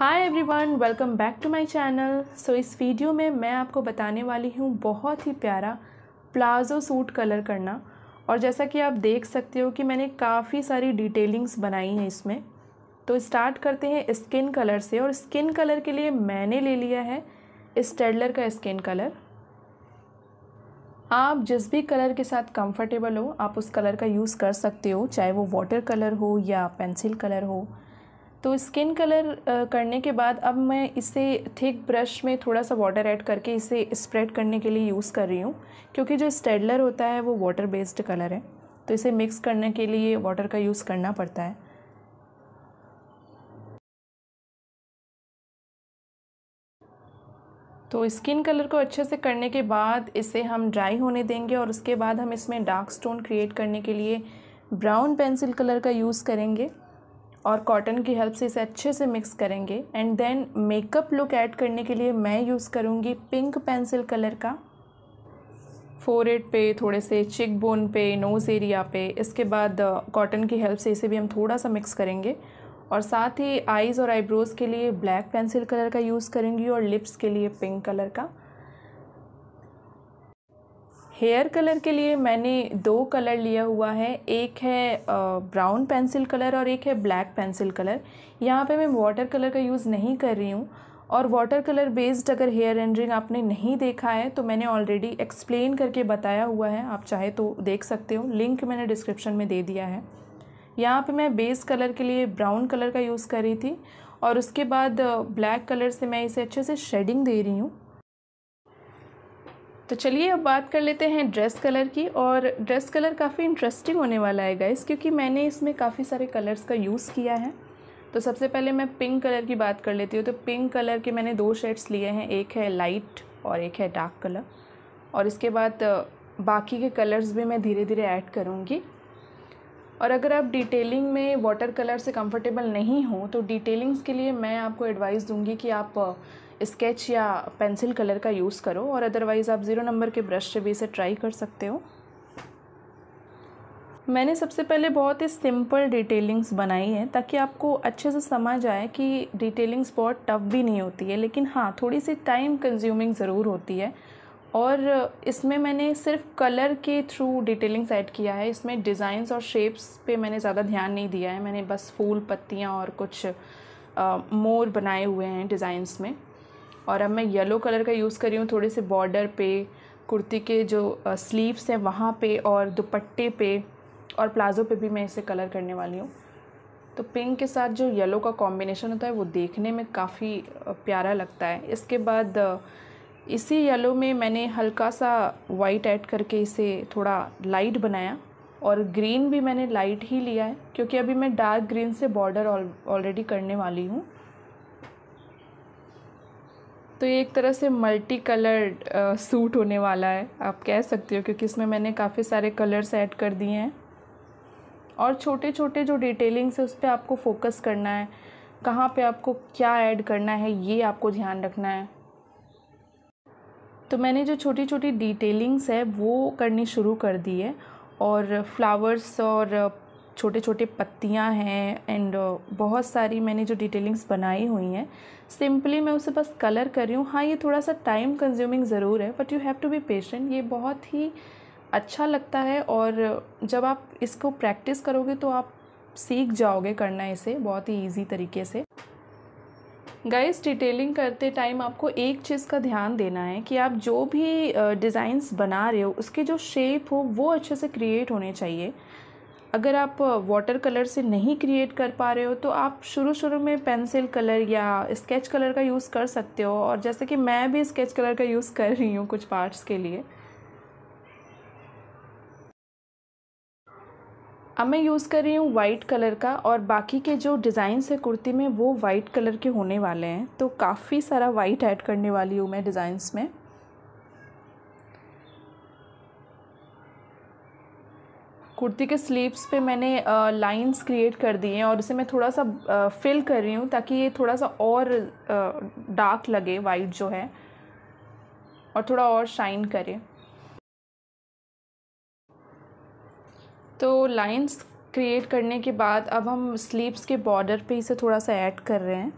hi everyone welcome back to my channel so इस video में मैं आपको बताने वाली हूँ बहुत ही प्यारा प्लाज़ो सूट कलर करना और जैसा कि आप देख सकते हो कि मैंने काफ़ी सारी डिटेलिंग्स बनाई हैं इसमें तो स्टार्ट करते हैं स्किन कलर से और स्किन कलर के लिए मैंने ले लिया है स्टेडलर का स्किन कलर आप जिस भी कलर के साथ कंफर्टेबल हो आप उस कलर का यूज़ कर सकते हो चाहे वो वाटर कलर हो या पेंसिल कलर हो तो स्किन कलर करने के बाद अब मैं इसे थिक ब्रश में थोड़ा सा वाटर ऐड करके इसे स्प्रेड करने के लिए यूज़ कर रही हूँ क्योंकि जो स्टेडलर होता है वो वाटर बेस्ड कलर है तो इसे मिक्स करने के लिए वाटर का यूज़ करना पड़ता है तो स्किन कलर को अच्छे से करने के बाद इसे हम ड्राई होने देंगे और उसके बाद हम इसमें डार्क स्टोन क्रिएट करने के लिए ब्राउन पेंसिल कलर का यूज़ करेंगे और कॉटन की हेल्प से इसे अच्छे से मिक्स करेंगे and then makeup look add करने के लिए मैं यूज़ करूँगी पिंक पेंसिल कलर का फोरहेड पे थोड़े से चिक बोन पे नोज़ एरिया पे इसके बाद कॉटन uh, की हेल्प से इसे भी हम थोड़ा सा मिक्स करेंगे और साथ ही आईज़ और आईब्रोज़ के लिए ब्लैक पेंसिल कलर का यूज़ करेंगी और लिप्स के लिए पिंक कलर का हेयर कलर के लिए मैंने दो कलर लिया हुआ है एक है ब्राउन पेंसिल कलर और एक है ब्लैक पेंसिल कलर यहाँ पे मैं वाटर कलर का यूज़ नहीं कर रही हूँ और वाटर कलर बेस्ड अगर हेयर रेंडरिंग आपने नहीं देखा है तो मैंने ऑलरेडी एक्सप्लेन करके बताया हुआ है आप चाहे तो देख सकते हो लिंक मैंने डिस्क्रिप्शन में दे दिया है यहाँ पे मैं बेस कलर के लिए ब्राउन कलर का यूज़ कर रही थी और उसके बाद ब्लैक कलर से मैं इसे अच्छे से शेडिंग दे रही हूँ तो चलिए अब बात कर लेते हैं ड्रेस कलर की और ड्रेस कलर काफ़ी इंटरेस्टिंग होने वाला है गाइस क्योंकि मैंने इसमें काफ़ी सारे कलर्स का यूज़ किया है तो सबसे पहले मैं पिंक कलर की बात कर लेती हूँ तो पिंक कलर के मैंने दो शेड्स लिए हैं एक है लाइट और एक है डार्क कलर और इसके बाद बाकी के कलर्स भी मैं धीरे धीरे ऐड करूँगी और अगर आप डिटेलिंग में वाटर कलर से कंफर्टेबल नहीं हो तो डिटेलिंग्स के लिए मैं आपको एडवाइस दूंगी कि आप स्केच या पेंसिल कलर का यूज़ करो और अदरवाइज़ आप ज़ीरो नंबर के ब्रश से भी इसे ट्राई कर सकते हो मैंने सबसे पहले बहुत ही सिंपल डिटेलिंग्स बनाई हैं ताकि आपको अच्छे से समझ आए कि डिटेलिंग्स बहुत टफ भी नहीं होती है लेकिन हाँ थोड़ी सी टाइम कंज्यूमिंग ज़रूर होती है और इसमें मैंने सिर्फ कलर के थ्रू डिटेलिंग्स ऐड किया है इसमें डिज़ाइंस और शेप्स पे मैंने ज़्यादा ध्यान नहीं दिया है मैंने बस फूल पत्तियाँ और कुछ मोर बनाए हुए हैं डिज़ाइंस में और अब मैं येलो कलर का यूज़ कर रही हूँ थोड़े से बॉर्डर पे कुर्ती के जो स्लीव्स हैं वहाँ पे और दुपट्टे पे और प्लाज़ो पे भी मैं इसे कलर करने वाली हूँ तो पिंक के साथ जो येलो का कॉम्बिनेशन होता है वो देखने में काफ़ी प्यारा लगता है इसके बाद इसी येलो में मैंने हल्का सा वाइट ऐड करके इसे थोड़ा लाइट बनाया और ग्रीन भी मैंने लाइट ही लिया है क्योंकि अभी मैं डार्क ग्रीन से बॉर्डर ऑलरेडी करने वाली हूँ तो ये एक तरह से मल्टी कलर्ड सूट होने वाला है आप कह सकते हो क्योंकि इसमें मैंने काफ़ी सारे कलर्स ऐड कर दिए हैं और छोटे छोटे जो डिटेलिंग्स है उस पर आपको फोकस करना है कहाँ पे आपको क्या ऐड करना है ये आपको ध्यान रखना है तो मैंने जो छोटी छोटी डिटेलिंग्स है वो करनी शुरू कर दी है और फ्लावर्स और छोटे छोटे पत्तियाँ हैं एंड uh, बहुत सारी मैंने जो डिटेलिंग्स बनाई हुई हैं सिंपली मैं उसे बस कलर कर रही हूँ हाँ ये थोड़ा सा टाइम कंज्यूमिंग ज़रूर है but you have to be patient ये बहुत ही अच्छा लगता है और uh, जब आप इसको प्रैक्टिस करोगे तो आप सीख जाओगे करना इसे बहुत ही ईजी तरीके से गाइस डिटेलिंग करते टाइम आपको एक चीज़ का ध्यान देना है कि आप जो भी डिज़ाइंस uh, बना रहे हो उसके जो शेप हो वो अच्छे से क्रिएट होने चाहिए अगर आप वाटर कलर से नहीं क्रिएट कर पा रहे हो तो आप शुरू शुरू में पेंसिल कलर या स्केच कलर का यूज़ कर सकते हो और जैसे कि मैं भी स्केच कलर का यूज़ कर रही हूँ कुछ पार्ट्स के लिए अब मैं यूज़ कर रही हूँ वाइट कलर का और बाकी के जो डिज़ाइंस है कुर्ती में वो वाइट कलर के होने वाले हैं तो काफ़ी सारा वाइट ऐड करने वाली हूँ मैं डिज़ाइंस में कुर्ती के स्लीव्स पे मैंने लाइंस क्रिएट कर दिए हैं और इसे मैं थोड़ा सा फिल कर रही हूँ ताकि ये थोड़ा सा और डार्क लगे वाइट जो है और थोड़ा और शाइन करे तो लाइंस क्रिएट करने के बाद अब हम स्लीव्स के बॉर्डर पे इसे थोड़ा सा ऐड कर रहे हैं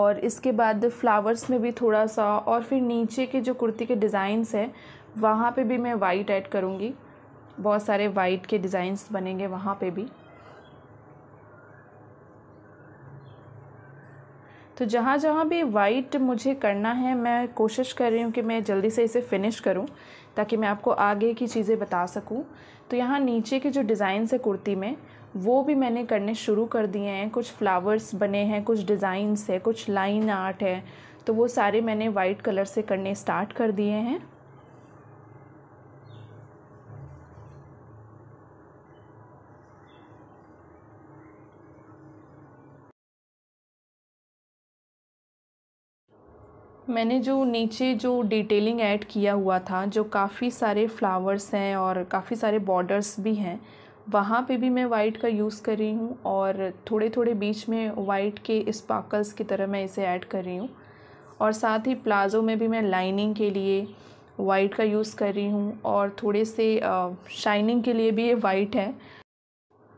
और इसके बाद फ्लावर्स में भी थोड़ा सा और फिर नीचे के जो कुर्ती के डिज़ाइंस हैं वहाँ पे भी मैं वाइट ऐड करूँगी बहुत सारे वाइट के डिज़ाइंस बनेंगे वहाँ पे भी तो जहाँ जहाँ भी वाइट मुझे करना है मैं कोशिश कर रही हूँ कि मैं जल्दी से इसे फिनिश करूँ ताकि मैं आपको आगे की चीज़ें बता सकूँ तो यहाँ नीचे के जो डिज़ाइन है कुर्ती में वो भी मैंने करने शुरू कर दिए हैं कुछ फ्लावर्स बने हैं कुछ डिज़ाइंस है कुछ लाइन आर्ट है तो वो सारे मैंने वाइट कलर से करने स्टार्ट कर दिए हैं मैंने जो नीचे जो डिटेलिंग ऐड किया हुआ था जो काफ़ी सारे फ्लावर्स हैं और काफ़ी सारे बॉर्डर्स भी हैं वहाँ पे भी मैं वाइट का यूज़ कर रही हूँ और थोड़े थोड़े बीच में वाइट के स्पार्कल्स की तरह मैं इसे ऐड कर रही हूँ और साथ ही प्लाज़ो में भी मैं लाइनिंग के लिए वाइट का यूज़ कर रही हूँ और थोड़े से शाइनिंग के लिए भी ये वाइट है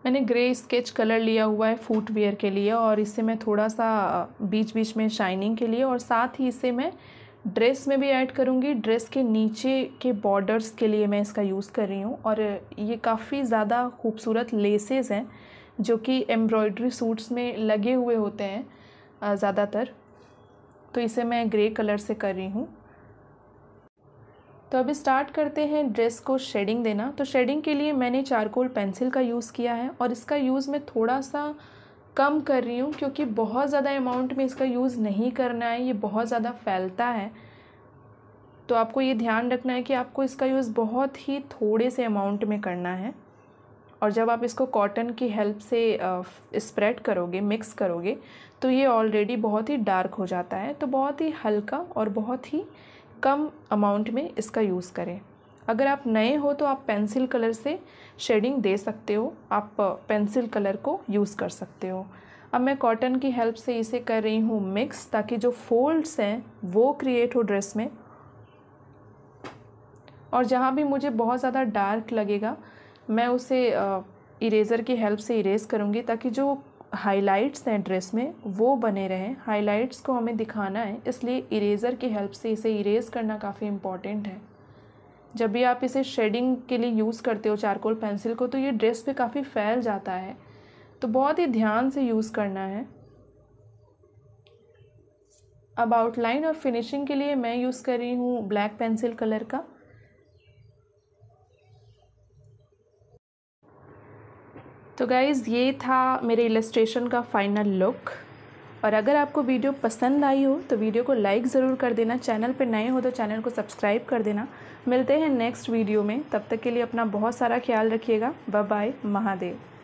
मैंने ग्रे स्केच कलर लिया हुआ है फुटवेयर के लिए और इससे मैं थोड़ा सा बीच बीच में शाइनिंग के लिए और साथ ही इसे मैं ड्रेस में भी ऐड करूँगी ड्रेस के नीचे के बॉर्डर्स के लिए मैं इसका यूज़ कर रही हूँ और ये काफ़ी ज़्यादा खूबसूरत लेसेस हैं जो कि एम्ब्रॉयड्री सूट्स में लगे हुए होते हैं ज़्यादातर तो इसे मैं ग्रे कलर से कर रही हूँ तो अभी स्टार्ट करते हैं ड्रेस को शेडिंग देना तो शेडिंग के लिए मैंने चारकोल पेंसिल का यूज़ किया है और इसका यूज़ मैं थोड़ा सा कम कर रही हूँ क्योंकि बहुत ज़्यादा अमाउंट में इसका यूज़ नहीं करना है ये बहुत ज़्यादा फैलता है तो आपको ये ध्यान रखना है कि आपको इसका यूज़ बहुत ही थोड़े से अमाउंट में करना है और जब आप इसको कॉटन की हेल्प से स्प्रेड करोगे मिक्स करोगे तो ये ऑलरेडी बहुत ही डार्क हो जाता है तो बहुत ही हल्का और बहुत ही कम अमाउंट में इसका यूज़ करें अगर आप नए हो तो आप पेंसिल कलर से शेडिंग दे सकते हो आप पेंसिल कलर को यूज़ कर सकते हो अब मैं कॉटन की हेल्प से इसे कर रही हूँ मिक्स ताकि जो फोल्ड्स हैं वो क्रिएट हो ड्रेस में और जहाँ भी मुझे बहुत ज़्यादा डार्क लगेगा मैं उसे इरेज़र की हेल्प से इरेज़ करूँगी ताकि जो हाइलाइट्स हैं ड्रेस में वो बने रहें हाइलाइट्स को हमें दिखाना है इसलिए इरेज़र की हेल्प से इसे इरेज करना काफ़ी इम्पॉर्टेंट है जब भी आप इसे शेडिंग के लिए यूज़ करते हो चारकोल पेंसिल को तो ये ड्रेस पे काफ़ी फैल जाता है तो बहुत ही ध्यान से यूज़ करना है अब आउटलाइन और फिनिशिंग के लिए मैं यूज़ कर रही हूँ ब्लैक पेंसिल कलर का तो गाइज़ ये था मेरे इलस्ट्रेशन का फाइनल लुक और अगर आपको वीडियो पसंद आई हो तो वीडियो को लाइक ज़रूर कर देना चैनल पर नए हो तो चैनल को सब्सक्राइब कर देना मिलते हैं नेक्स्ट वीडियो में तब तक के लिए अपना बहुत सारा ख्याल रखिएगा बाय महादेव